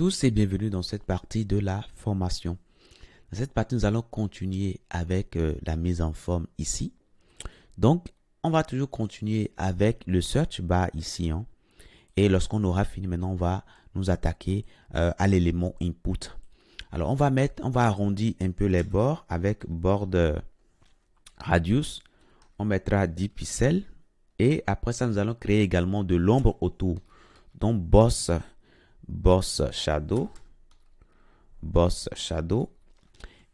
tous et bienvenue dans cette partie de la formation. Dans cette partie, nous allons continuer avec euh, la mise en forme ici. Donc, on va toujours continuer avec le search bar ici. Hein. Et lorsqu'on aura fini, maintenant, on va nous attaquer euh, à l'élément input. Alors, on va mettre, on va arrondir un peu les bords avec bord euh, radius. On mettra 10 pixels. Et après ça, nous allons créer également de l'ombre autour. Donc, boss boss shadow, boss shadow.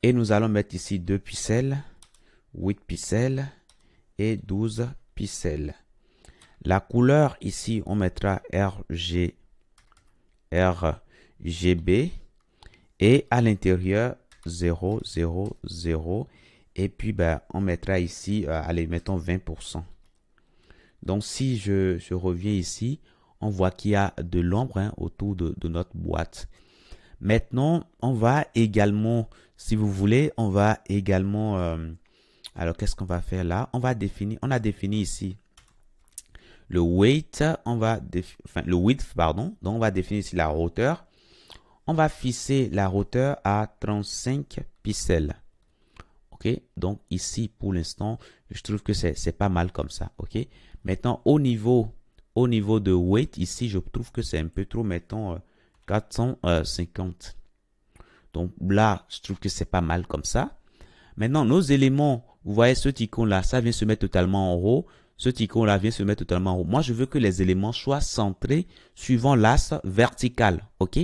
Et nous allons mettre ici 2 pixels, 8 pixels et 12 pixels. La couleur ici, on mettra RG, RGB et à l'intérieur 0, 0, 0. Et puis, ben, on mettra ici, euh, allez, mettons 20%. Donc, si je reviens ici, on voit qu'il y a de l'ombre hein, autour de, notre boîte. Maintenant, on va également, si vous voulez, on va également... Euh, alors, qu'est-ce qu'on va faire là On va définir, on a défini ici le weight, on va enfin, le width, pardon. Donc, on va définir ici la hauteur. On va fixer la hauteur à 35 pixels. OK Donc, ici, pour l'instant, je trouve que c'est pas mal comme ça. OK Maintenant, au niveau au niveau de weight, ici, je trouve que c'est un peu trop, mettons 450. Euh, euh, Donc là, je trouve que c'est pas mal comme ça. Maintenant, nos éléments, vous voyez, ce icône-là, ça vient se mettre totalement en haut. Ce icône-là vient se mettre totalement en haut. Moi, je veux que les éléments soient centrés suivant l'as vertical. OK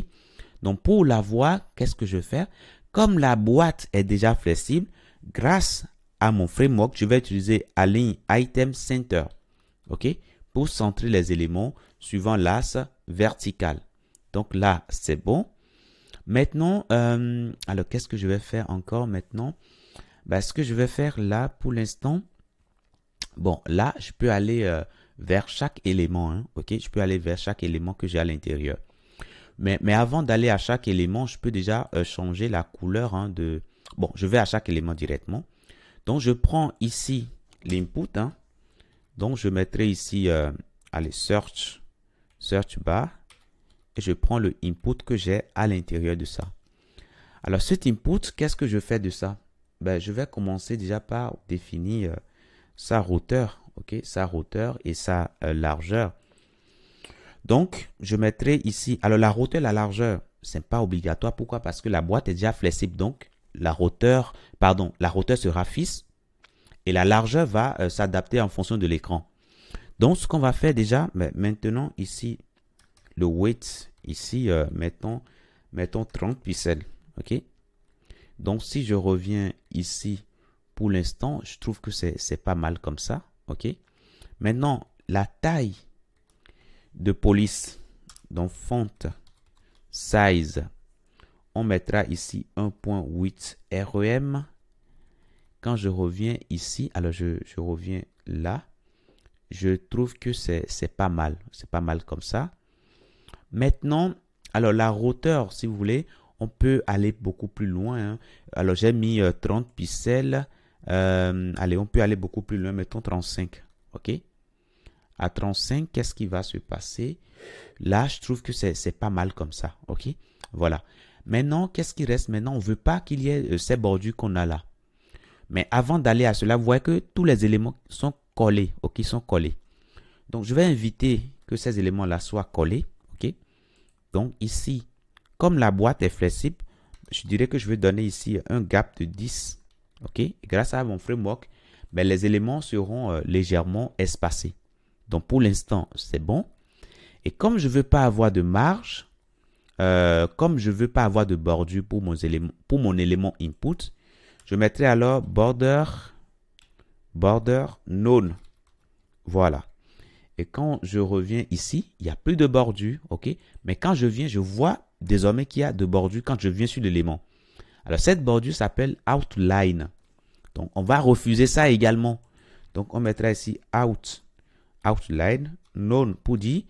Donc, pour la voix qu'est-ce que je vais faire Comme la boîte est déjà flexible, grâce à mon framework, je vais utiliser Align Item Center. OK pour centrer les éléments suivant l'as vertical. Donc là, c'est bon. Maintenant, euh, alors qu'est-ce que je vais faire encore maintenant ben, Ce que je vais faire là pour l'instant, bon, là, je peux aller euh, vers chaque élément. Hein, ok, je peux aller vers chaque élément que j'ai à l'intérieur. Mais, mais, avant d'aller à chaque élément, je peux déjà euh, changer la couleur hein, de... Bon, je vais à chaque élément directement. Donc, je prends ici l'input. Hein, donc, je mettrai ici, à euh, allez, search, search bar, et je prends le input que j'ai à l'intérieur de ça. Alors, cet input, qu'est-ce que je fais de ça ben, Je vais commencer déjà par définir euh, sa hauteur, ok, sa hauteur et sa euh, largeur. Donc, je mettrai ici, alors la hauteur et la largeur, c'est pas obligatoire. Pourquoi Parce que la boîte est déjà flexible, donc la hauteur, pardon, la hauteur sera fixe et la largeur va euh, s'adapter en fonction de l'écran. Donc, ce qu'on va faire déjà, ben, maintenant ici, le weight, ici, euh, mettons, mettons 30 pixels. OK Donc, si je reviens ici, pour l'instant, je trouve que c'est pas mal comme ça. OK Maintenant, la taille de police, donc Font size, on mettra ici 1.8 REM quand je reviens ici, alors je, reviens là, je trouve que c'est pas mal. C'est pas mal comme ça. Maintenant, alors la hauteur, si vous voulez, on peut aller beaucoup plus loin. Hein. Alors j'ai mis 30 euh, pixels. Euh, allez, on peut aller beaucoup plus loin, mettons 35. OK À 35, qu'est-ce qui va se passer Là, je trouve que c'est pas mal comme ça. OK Voilà. Maintenant, qu'est-ce qui reste Maintenant, on ne veut pas qu'il y ait euh, ces bordures qu'on a là. Mais avant d'aller à cela, vous voyez que tous les éléments sont collés, ok, sont collés. Donc, je vais inviter que ces éléments-là soient collés, ok. Donc, ici, comme la boîte est flexible, je dirais que je vais donner ici un gap de 10, ok. grâce à mon framework, ben, les éléments seront euh, légèrement espacés. Donc, pour l'instant, c'est bon. Et comme je ne veux pas avoir de marge, euh, comme je ne veux pas avoir de bordure pour mon, pour mon élément input, je mettrai alors border, border none. Voilà. Et quand je reviens ici, il n'y a plus de bordure, ok Mais quand je viens, je vois désormais qu'il y a de bordure quand je viens sur l'élément. Alors, cette bordure s'appelle outline. Donc, on va refuser ça également. Donc, on mettra ici out, outline, non pour dire,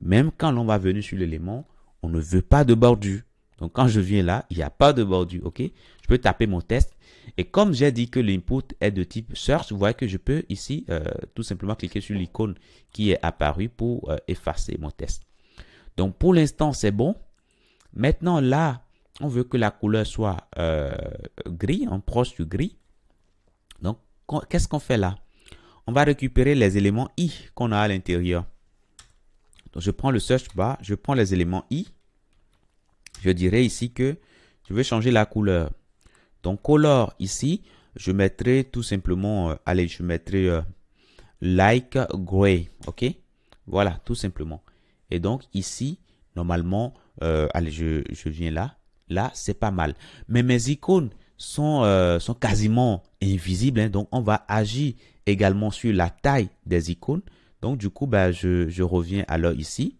même quand l'on va venir sur l'élément, on ne veut pas de bordure. Donc, quand je viens là, il n'y a pas de bordure, ok Je peux taper mon test et comme j'ai dit que l'input est de type search, vous voyez que je peux ici euh, tout simplement cliquer sur l'icône qui est apparue pour euh, effacer mon test. Donc pour l'instant, c'est bon. Maintenant là, on veut que la couleur soit euh, gris, en hein, proche du gris. Donc qu'est-ce qu'on fait là On va récupérer les éléments i qu'on a à l'intérieur. Donc je prends le search bar, je prends les éléments i. Je dirais ici que je veux changer la couleur. Donc color ici, je mettrai tout simplement, euh, allez, je mettrai euh, like gray, ok Voilà, tout simplement. Et donc ici, normalement, euh, allez, je, viens là, là, c'est pas mal. Mais mes icônes sont, sont quasiment invisibles, hein. donc on va agir également sur la taille des icônes. Donc du coup, bah, je, je reviens alors ici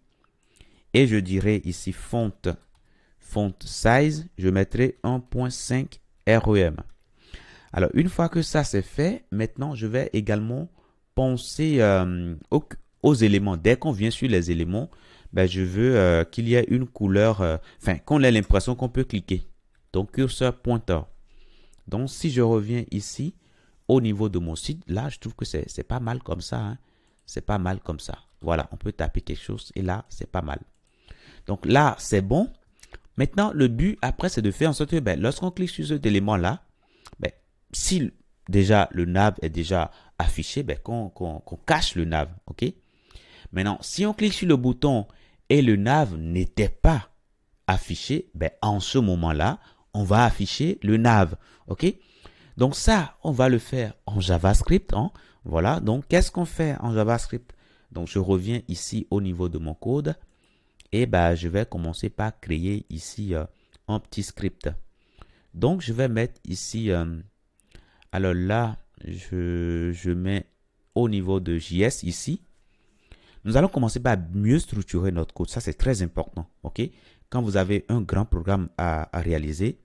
et je dirais ici font, font size, je mettrai 1.5 REM. Alors, une fois que ça c'est fait, maintenant, je vais également penser euh, aux, éléments. Dès qu'on vient sur les éléments, ben, je veux euh, qu'il y ait une couleur, euh, enfin, qu'on ait l'impression qu'on peut cliquer. Donc, curseur pointeur. Donc, si je reviens ici, au niveau de mon site, là, je trouve que c'est pas mal comme ça. Hein. C'est pas mal comme ça. Voilà, on peut taper quelque chose et là, c'est pas mal. Donc là, c'est bon. Maintenant, le but après, c'est de faire en sorte que ben, lorsqu'on clique sur cet élément-là, ben, si déjà le nav est déjà affiché, ben, qu'on cache le nav. ok Maintenant, si on clique sur le bouton et le nav n'était pas affiché, ben, en ce moment-là, on va afficher le nav. ok donc ça, on va le faire en JavaScript. Hein? Voilà, donc qu'est-ce qu'on fait en JavaScript Donc je reviens ici au niveau de mon code. Et bah, je vais commencer par créer ici euh, un petit script. Donc, je vais mettre ici... Euh, alors là, je, mets au niveau de JS ici. Nous allons commencer par mieux structurer notre code. Ça, c'est très important. OK Quand vous avez un grand programme à, à réaliser,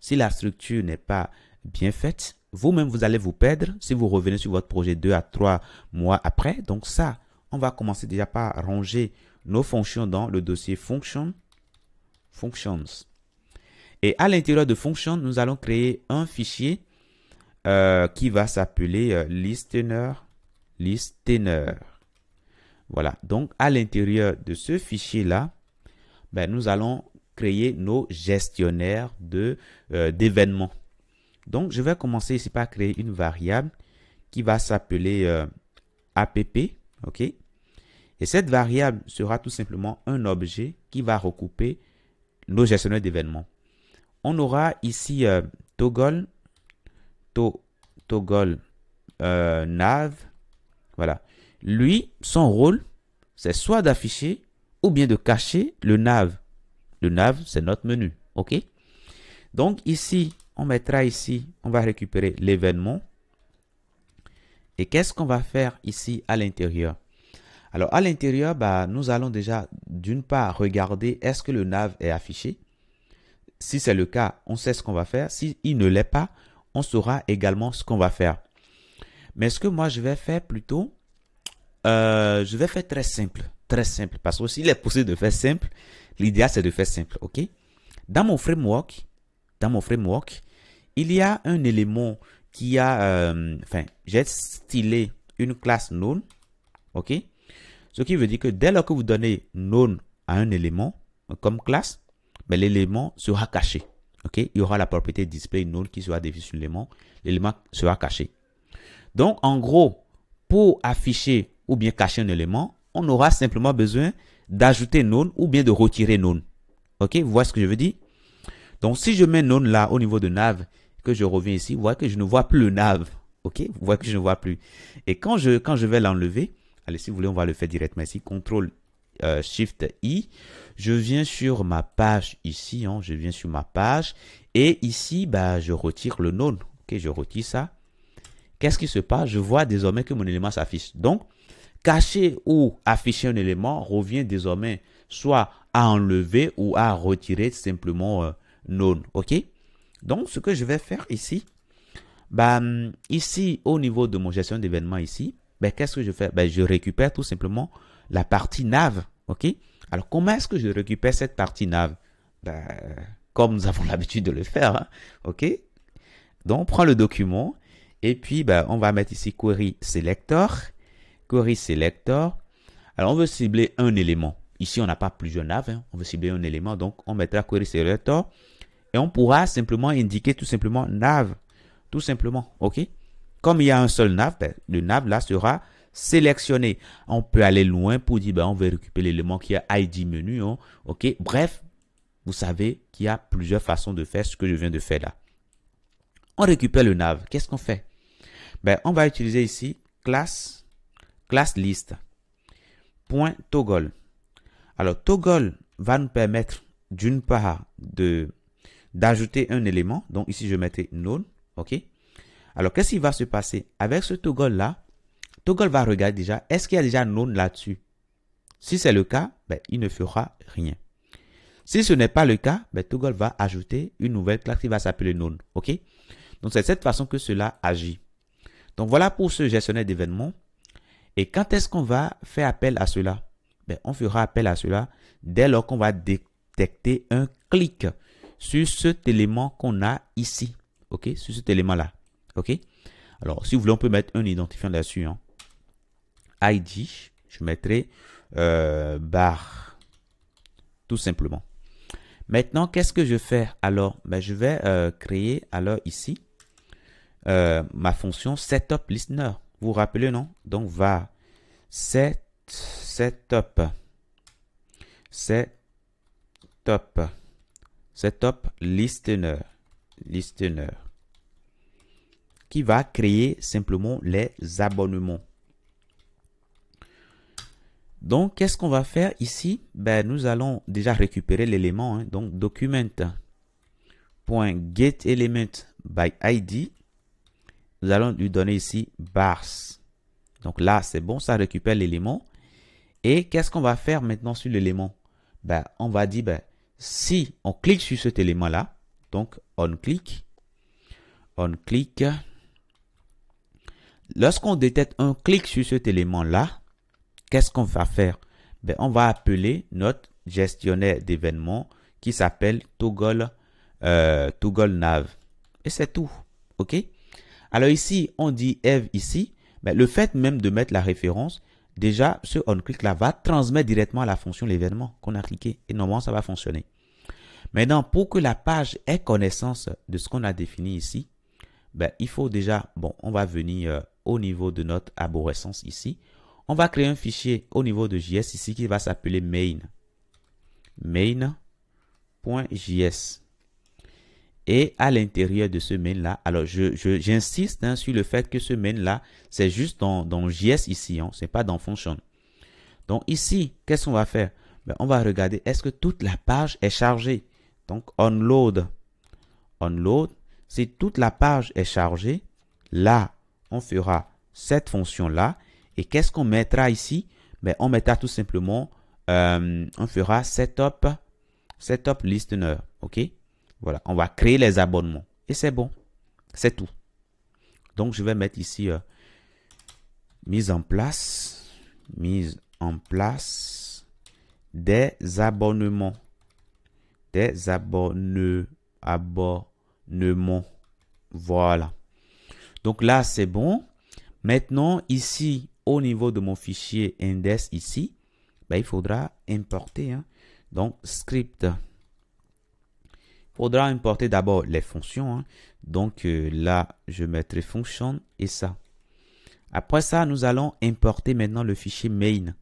si la structure n'est pas bien faite, vous-même, vous allez vous perdre si vous revenez sur votre projet 2 à 3 mois après. Donc ça, on va commencer déjà par ranger nos fonctions dans le dossier function, functions. Et à l'intérieur de function, nous allons créer un fichier euh, qui va s'appeler euh, listener, listener. Voilà, donc à l'intérieur de ce fichier-là, ben, nous allons créer nos gestionnaires euh, d'événements. donc, je vais commencer ici par créer une variable qui va s'appeler app, ok et cette variable sera tout simplement un objet qui va recouper nos gestionnaires d'événements. On aura ici euh, toggle, toggle euh, nav. Voilà. Lui, son rôle, c'est soit d'afficher ou bien de cacher le nav. Le nav, c'est notre menu. OK Donc ici, on mettra ici, on va récupérer l'événement. Et qu'est-ce qu'on va faire ici à l'intérieur alors à l'intérieur, bah, nous allons déjà d'une part regarder est-ce que le nav est affiché. Si c'est le cas, on sait ce qu'on va faire. S'il ne l'est pas, on saura également ce qu'on va faire. Mais ce que moi je vais faire plutôt, euh, je vais faire très simple. Très simple. Parce que s'il est possible de faire simple, l'idéal c'est de faire simple. OK? Dans mon framework, dans mon framework, il y a un élément qui a, euh, enfin, j'ai stylé une classe non, OK? Ce qui veut dire que dès lors que vous donnez none à un élément comme classe, mais ben, l'élément sera caché. ok Il y aura la propriété display none qui sera définie sur l'élément. L'élément sera caché. Donc, en gros, pour afficher ou bien cacher un élément, on aura simplement besoin d'ajouter none ou bien de retirer none. Ok, vous voyez ce que je veux dire Donc, si je mets none là au niveau de nav, que je reviens ici, vous voyez que je ne vois plus le nav. Ok, vous voyez que je ne vois plus. Et quand je, quand je vais l'enlever, Allez, si vous voulez, on va le faire directement ici. CTRL, euh, Shift I. Je viens sur ma page ici, hein. je viens sur ma page et ici, bah, je retire le none. Ok, je retire ça. Qu'est-ce qui se passe Je vois désormais que mon élément s'affiche. Donc, cacher ou afficher un élément revient désormais soit à enlever ou à retirer simplement non. Euh, none. Ok Donc, ce que je vais faire ici, bah, hum, ici au niveau de mon gestion d'événements ici, ben, qu'est-ce que je fais ben, Je récupère tout simplement la partie nav. ok Alors, comment est-ce que je récupère cette partie nav ben, Comme nous avons l'habitude de le faire. Hein, ok Donc, on prend le document et puis ben, on va mettre ici query selector. Query selector. Alors, on veut cibler un élément. Ici, on n'a pas plusieurs nav. Hein. on veut cibler un élément. Donc, on mettra query selector et on pourra simplement indiquer tout simplement nav. Tout simplement. OK comme il y a un seul nav, ben, le nav là sera sélectionné. On peut aller loin pour dire, ben, on veut récupérer l'élément qui a ID menu. Hein. ok, bref, vous savez qu'il y a plusieurs façons de faire ce que je viens de faire là. On récupère le nav. Qu'est-ce qu'on fait ben, On va utiliser ici classe, classe liste Point toggle. Alors, toggle va nous permettre d'une part de d'ajouter un élément. Donc ici, je mettais none. OK alors, qu'est-ce qui va se passer Avec ce toggle-là, toggle va regarder déjà, est-ce qu'il y a déjà none là-dessus Si c'est le cas, ben, il ne fera rien. Si ce n'est pas le cas, ben, toggle va ajouter une nouvelle classe qui va s'appeler none. OK Donc, c'est cette façon que cela agit. Donc, voilà pour ce gestionnaire d'événements. Et quand est-ce qu'on va faire appel à cela ben, On fera appel à cela dès lors qu'on va détecter un clic sur cet élément qu'on a ici. OK Sur cet élément-là. OK Alors, si vous voulez, on peut mettre un identifiant là-dessus. ID, hein. je mettrai euh, bar, tout simplement. Maintenant, qu'est-ce que je fais Alors, ben, je vais euh, créer alors ici euh, ma fonction setup listener. Vous vous rappelez, non Donc, va set, setup, setup, setup listener, listener qui va créer simplement les abonnements. Donc, qu'est-ce qu'on va faire ici ben, Nous allons déjà récupérer l'élément, hein, donc document.getElementById. Nous allons lui donner ici bars. Donc là, c'est bon, ça récupère l'élément. Et qu'est-ce qu'on va faire maintenant sur l'élément ben, On va dire, ben, si on clique sur cet élément-là, donc on clique, on clique, Lorsqu'on détecte un clic sur cet élément-là, qu'est-ce qu'on va faire ben, On va appeler notre gestionnaire d'événements qui s'appelle Toggle, euh, Toggle Nav. Et c'est tout. OK Alors ici, on dit Eve ici. mais ben, le fait même de mettre la référence, déjà, ce on-click-là va transmettre directement à la fonction l'événement qu'on a cliqué. Et normalement, ça va fonctionner. Maintenant, pour que la page ait connaissance de ce qu'on a défini ici, ben, il faut déjà, bon, on va venir euh, au niveau de notre aborescence ici. On va créer un fichier au niveau de JS ici qui va s'appeler main. Main.js. Et à l'intérieur de ce main-là, alors j'insiste je, j'insiste hein, sur le fait que ce main-là, c'est juste dans, JS ici, hein, ce n'est pas dans function. Donc ici, qu'est-ce qu'on va faire ben, On va regarder, est-ce que toute la page est chargée Donc on onload, onload, si toute la page est chargée, là, on fera cette fonction-là. Et qu'est-ce qu'on mettra ici ben, On mettra tout simplement, euh, on fera setup, setup listener. OK Voilà, on va créer les abonnements. Et c'est bon, c'est tout. Donc, je vais mettre ici euh, mise en place, mise en place des abonnements. Des abonnements. bord voilà. Donc là, c'est bon. Maintenant, ici, au niveau de mon fichier index, ici, ben, il faudra importer. Hein. Donc, script. Il faudra importer d'abord les fonctions. Hein. Donc euh, là, je mettrai fonction et ça. Après ça, nous allons importer maintenant le fichier main.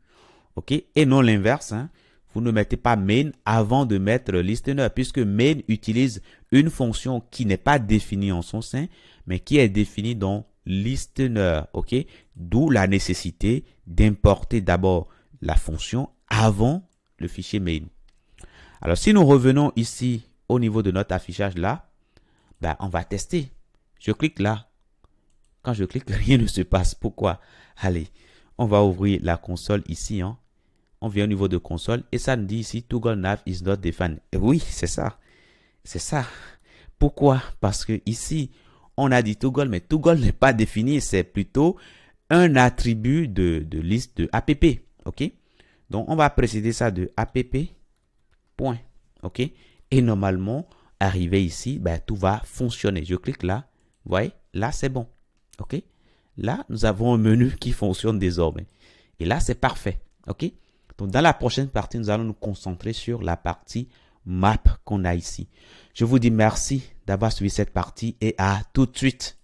OK Et non l'inverse. Hein vous ne mettez pas main avant de mettre listener, puisque main utilise une fonction qui n'est pas définie en son sein, mais qui est définie dans listener, ok D'où la nécessité d'importer d'abord la fonction avant le fichier main. Alors, si nous revenons ici au niveau de notre affichage là, ben, on va tester. Je clique là. Quand je clique, rien ne se passe. Pourquoi Allez, on va ouvrir la console ici. Hein on vient au niveau de console et ça nous dit ici Toggle Nav is not defined. oui, c'est ça. C'est ça. Pourquoi Parce que ici, on a dit Toggle, mais Toggle n'est pas défini, c'est plutôt un attribut de, de, liste de app. OK Donc, on va précéder ça de app. Point. OK Et normalement, arrivé ici, ben, tout va fonctionner. Je clique là. Vous voyez Là, c'est bon. OK Là, nous avons un menu qui fonctionne désormais. Et là, c'est parfait. OK donc, dans la prochaine partie, nous allons nous concentrer sur la partie map qu'on a ici. Je vous dis merci d'avoir suivi cette partie et à tout de suite.